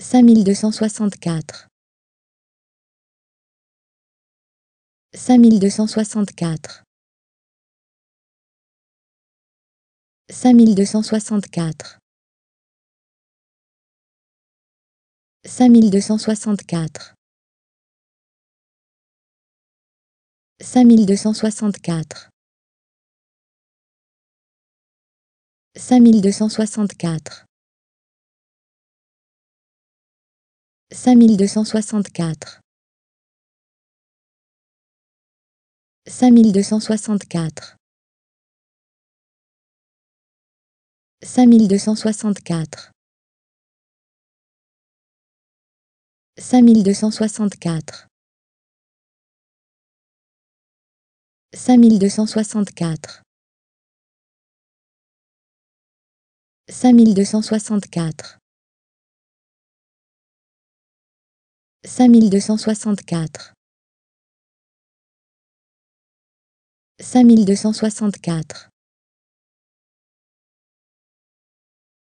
cinq mille deux cent soixante-quatre cinq mille deux cent soixante-quatre cinq mille deux cent soixante-quatre cinq mille deux cent soixante-quatre cinq mille deux cent soixante-quatre cinq mille deux cent soixante-quatre cinq mille deux cent soixante-quatre cinq mille deux cent soixante-quatre cinq mille deux cent soixante-quatre cinq mille deux cent soixante-quatre cinq mille deux cent soixante-quatre cinq mille deux cent soixante-quatre